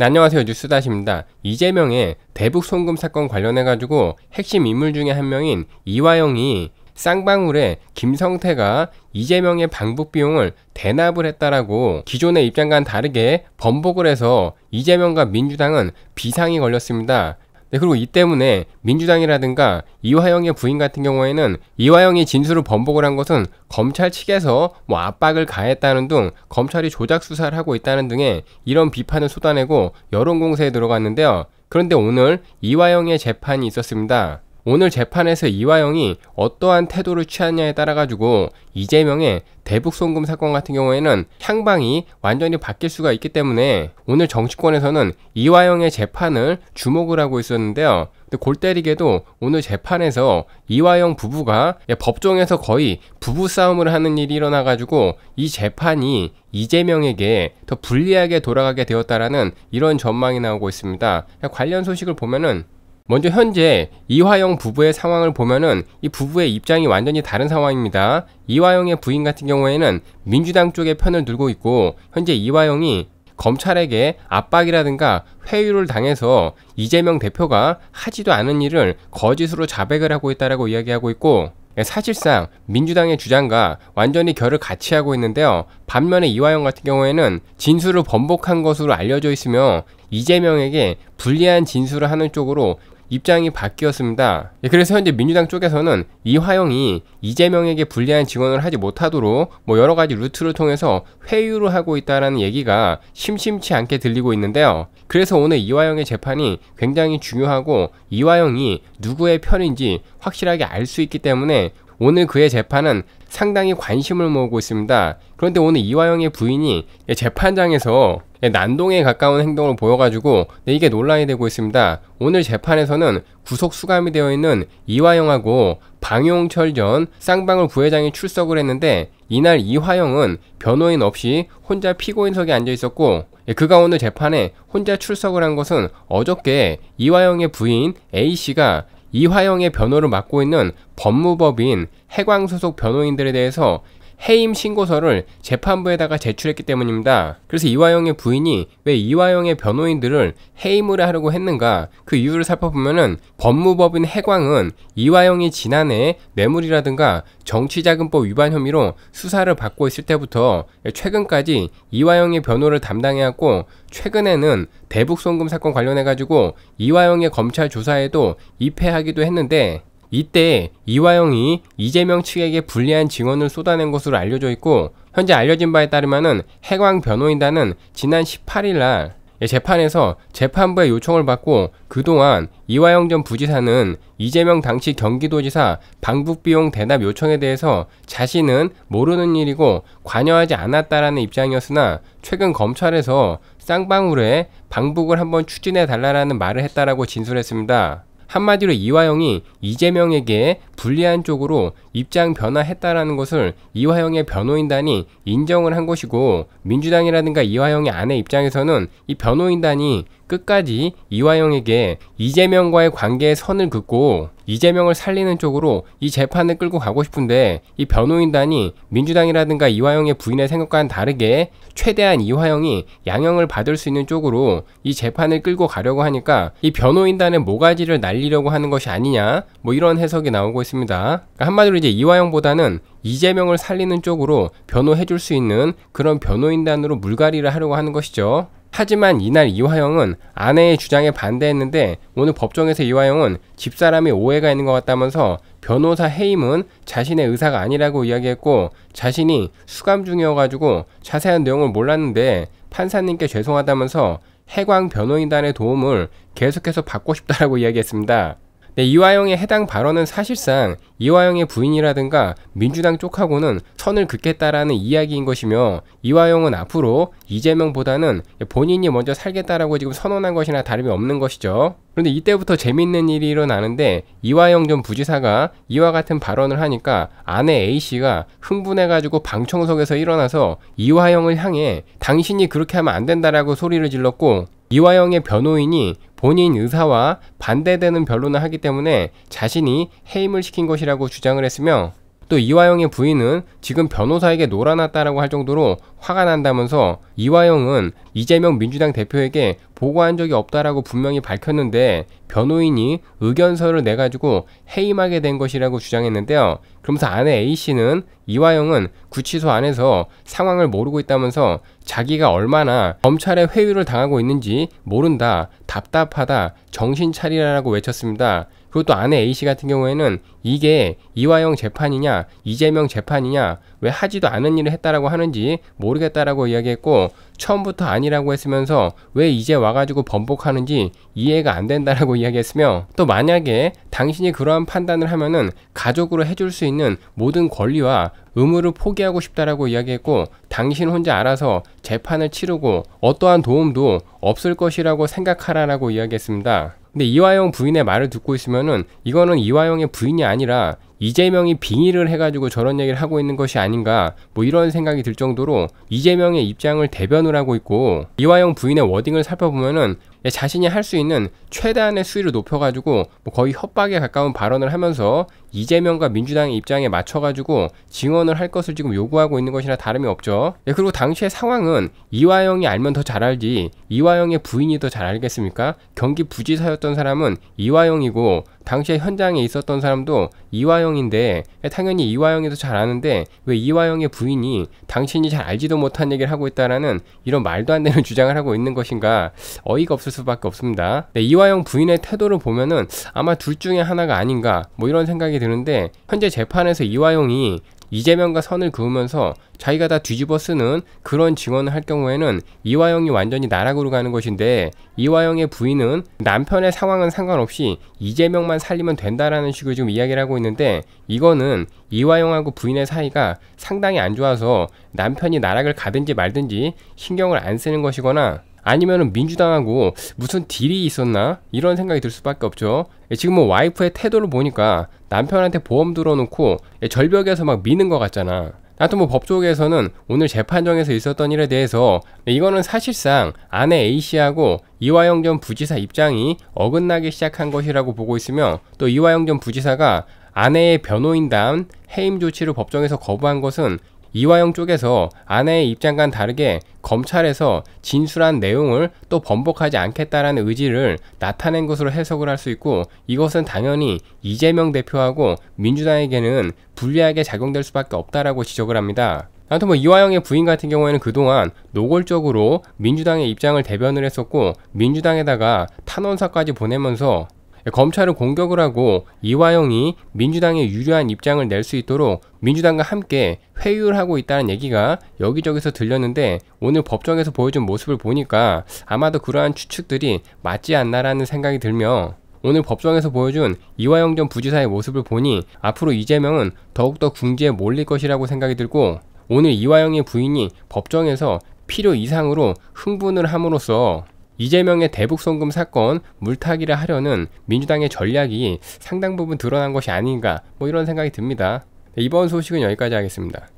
네, 안녕하세요. 뉴스다시입니다. 이재명의 대북 송금 사건 관련해가지고 핵심 인물 중에 한 명인 이화영이 쌍방울에 김성태가 이재명의 방북 비용을 대납을 했다라고 기존의 입장과는 다르게 번복을 해서 이재명과 민주당은 비상이 걸렸습니다. 네, 그리고 이 때문에 민주당이라든가 이화영의 부인 같은 경우에는 이화영이 진술을 번복을 한 것은 검찰 측에서 뭐 압박을 가했다는 등 검찰이 조작 수사를 하고 있다는 등의 이런 비판을 쏟아내고 여론 공세에 들어갔는데요. 그런데 오늘 이화영의 재판이 있었습니다. 오늘 재판에서 이화영이 어떠한 태도를 취하냐에 따라 가지고 이재명의 대북 송금 사건 같은 경우에는 향방이 완전히 바뀔 수가 있기 때문에 오늘 정치권에서는 이화영의 재판을 주목을 하고 있었는데요. 골 때리게도 오늘 재판에서 이화영 부부가 법정에서 거의 부부 싸움을 하는 일이 일어나 가지고 이 재판이 이재명에게 더 불리하게 돌아가게 되었다라는 이런 전망이 나오고 있습니다. 관련 소식을 보면은 먼저 현재 이화영 부부의 상황을 보면은 이 부부의 입장이 완전히 다른 상황입니다. 이화영의 부인 같은 경우에는 민주당 쪽의 편을 들고 있고 현재 이화영이 검찰에게 압박이라든가 회유를 당해서 이재명 대표가 하지도 않은 일을 거짓으로 자백을 하고 있다라고 이야기하고 있고 예, 사실상 민주당의 주장과 완전히 결을 같이 하고 있는데요. 반면에 이화영 같은 경우에는 진술을 번복한 것으로 알려져 있으며 이재명에게 불리한 진술을 하는 쪽으로 입장이 바뀌었습니다. 예, 그래서 현재 민주당 쪽에서는 이화영이 이재명에게 불리한 직원을 하지 못하도록 뭐 여러 가지 루트를 통해서 회유를 하고 있다라는 얘기가 심심치 않게 들리고 있는데요. 그래서 오늘 이화영의 재판이 굉장히 중요하고 이화영이 누구의 편인지 확실하게 알 수 있기 때문에 오늘 그의 재판은 상당히 관심을 모으고 있습니다. 그런데 오늘 이화영의 부인이 예, 재판장에서 네, 난동에 가까운 행동을 보여가지고 네, 이게 논란이 되고 있습니다. 오늘 재판에서는 구속 수감이 되어 있는 이화영하고 방용철 전 쌍방울 부회장이 출석을 했는데 이날 이화영은 변호인 없이 혼자 피고인석에 앉아 있었고 예, 그가 오늘 재판에 혼자 출석을 한 것은 어저께 이화영의 부인 A씨가 이화영의 변호를 맡고 있는 법무법인 해광 소속 변호인들에 대해서 해임 신고서를 재판부에다가 제출했기 때문입니다. 그래서 이화영의 부인이 왜 이화영의 변호인들을 해임을 하려고 했는가 그 이유를 살펴보면 법무법인 해광은 이화영이 지난해 뇌물이라든가 정치자금법 위반 혐의로 수사를 받고 있을 때부터 최근까지 이화영의 변호를 담당해왔고 최근에는 대북송금 사건 관련해가지고 이화영의 검찰 조사에도 입회하기도 했는데 이때 이화영이 이재명 측에게 불리한 증언을 쏟아낸 것으로 알려져 있고 현재 알려진 바에 따르면 해광 변호인단은 지난 18일 날 재판에서 재판부의 요청을 받고 그동안 이화영 전 부지사는 이재명 당시 경기도지사 방북비용 대납 요청에 대해서 자신은 모르는 일이고 관여하지 않았다라는 입장이었으나 최근 검찰에서 쌍방울에 방북을 한번 추진해 달라라는 말을 했다라고 진술했습니다. 한마디로 이화영이 이재명에게 불리한 쪽으로 입장 변화했다라는 것을 이화영의 변호인단이 인정을 한 것이고 민주당이라든가 이화영의 아내 입장에서는 이 변호인단이 끝까지 이화영에게 이재명과의 관계의 선을 긋고 이재명을 살리는 쪽으로 이 재판을 끌고 가고 싶은데 이 변호인단이 민주당이라든가 이화영의 부인의 생각과는 다르게 최대한 이화영이 양형을 받을 수 있는 쪽으로 이 재판을 끌고 가려고 하니까 이 변호인단의 모가지를 날리려고 하는 것이 아니냐 뭐 이런 해석이 나오고 있습니다. 그러니까 한마디로 이제 이화영보다는 이재명을 살리는 쪽으로 변호해줄 수 있는 그런 변호인단으로 물갈이를 하려고 하는 것이죠. 하지만 이날 이화영은 아내의 주장에 반대했는데 오늘 법정에서 이화영은 집사람이 오해가 있는 것 같다면서 변호사 해임은 자신의 의사가 아니라고 이야기했고 자신이 수감 중이어가지고 자세한 내용을 몰랐는데 판사님께 죄송하다면서 해광 변호인단의 도움을 계속해서 받고 싶다라고 이야기했습니다. 네, 이화영의 해당 발언은 사실상 이화영의 부인이라든가 민주당 쪽하고는 선을 긋겠다라는 이야기인 것이며 이화영은 앞으로 이재명보다는 본인이 먼저 살겠다라고 지금 선언한 것이나 다름이 없는 것이죠. 그런데 이때부터 재밌는 일이 일어나는데 이화영 전 부지사가 이와 같은 발언을 하니까 아내 A씨가 흥분해가지고 방청석에서 일어나서 이화영을 향해 당신이 그렇게 하면 안 된다라고 소리를 질렀고 이화영의 변호인이 본인 의사와 반대되는 변론을 하기 때문에 자신이 해임을 시킨 것이라고 주장을 했으며 또 이화영의 부인은 지금 변호사에게 놀아났다라고 할 정도로 화가 난다면서 이화영은 이재명 민주당 대표에게 보고한 적이 없다라고 분명히 밝혔는데 변호인이 의견서를 내가지고 해임하게 된 것이라고 주장했는데요. 그러면서 아내 A씨는 이화영은 구치소 안에서 상황을 모르고 있다면서 자기가 얼마나 검찰의 회유를 당하고 있는지 모른다, 답답하다, 정신 차리라라고 외쳤습니다. 그리고 또 아내 A씨 같은 경우에는 이게 이화영 재판이냐 이재명 재판이냐 왜 하지도 않은 일을 했다라고 하는지 모르겠다라고 이야기했고 처음부터 아니라고 했으면서 왜 이제 와가지고 번복하는지 이해가 안 된다라고 이야기했으며 또 만약에 당신이 그러한 판단을 하면은 가족으로 해줄 수 있는 모든 권리와 의무를 포기하고 싶다라고 이야기했고 당신 혼자 알아서 재판을 치르고 어떠한 도움도 없을 것이라고 생각하라라고 이야기했습니다. 근데 이화영 부인의 말을 듣고 있으면은 이거는 이화영의 부인이 아니라 이재명이 빙의를 해가지고 저런 얘기를 하고 있는 것이 아닌가 뭐 이런 생각이 들 정도로 이재명의 입장을 대변을 하고 있고 이화영 부인의 워딩을 살펴보면은 예, 자신이 할 수 있는 최대한의 수위를 높여가지고 뭐 거의 협박에 가까운 발언을 하면서 이재명과 민주당의 입장에 맞춰가지고 증언을 할 것을 지금 요구하고 있는 것이나 다름이 없죠. 네, 그리고 당시의 상황은 이화영이 알면 더 잘 알지 이화영의 부인이 더 잘 알겠습니까? 경기 부지사였던 사람은 이화영이고 당시에 현장에 있었던 사람도 이화영인데 그러니까 당연히 이화영이 더 잘 아는데 왜 이화영의 부인이 당신이 잘 알지도 못한 얘기를 하고 있다라는 이런 말도 안 되는 주장을 하고 있는 것인가 어이가 없을 수밖에 없습니다. 네, 이화영 부인의 태도를 보면은 아마 둘 중에 하나가 아닌가 뭐 이런 생각이 생각이 드는데 현재 재판에서 이화용이 이재명과 선을 그으면서 자기가 다 뒤집어 쓰는 그런 증언을 할 경우에는 이화영이 완전히 나락으로 가는 것인데 이화영의 부인은 남편의 상황은 상관없이 이재명만 살리면 된다라는 식으로 지금 이야기를 하고 있는데 이거는 이화영하고 부인의 사이가 상당히 안 좋아서 남편이 나락을 가든지 말든지 신경을 안 쓰는 것이거나 아니면은 민주당하고 무슨 딜이 있었나 이런 생각이 들 수밖에 없죠. 예, 지금 뭐 와이프의 태도를 보니까 남편한테 보험 들어놓고 예, 절벽에서 막 미는 것 같잖아. 하여튼 뭐 법조계에서는 오늘 재판정에서 있었던 일에 대해서 예, 이거는 사실상 아내 A씨하고 이화영 전 부지사 입장이 어긋나기 시작한 것이라고 보고 있으며 또 이화영 전 부지사가 아내의 변호인단 해임 조치를 법정에서 거부한 것은 이화영 쪽에서 아내의 입장과는 다르게 검찰에서 진술한 내용을 또 번복하지 않겠다라는 의지를 나타낸 것으로 해석을 할 수 있고 이것은 당연히 이재명 대표하고 민주당에게는 불리하게 작용될 수밖에 없다라고 지적을 합니다. 아무튼 뭐 이화영의 부인 같은 경우에는 그동안 노골적으로 민주당의 입장을 대변을 했었고 민주당에다가 탄원사까지 보내면서 예, 검찰은 공격을 하고 이화영이 민주당의 유리한 입장을 낼 수 있도록 민주당과 함께 회유를 하고 있다는 얘기가 여기저기서 들렸는데 오늘 법정에서 보여준 모습을 보니까 아마도 그러한 추측들이 맞지 않나라는 생각이 들며 오늘 법정에서 보여준 이화영 전 부지사의 모습을 보니 앞으로 이재명은 더욱더 궁지에 몰릴 것이라고 생각이 들고 오늘 이화영의 부인이 법정에서 필요 이상으로 흥분을 함으로써 이재명의 대북 송금 사건 물타기를 하려는 민주당의 전략이 상당 부분 드러난 것이 아닌가 뭐 이런 생각이 듭니다. 네, 이번 소식은 여기까지 하겠습니다.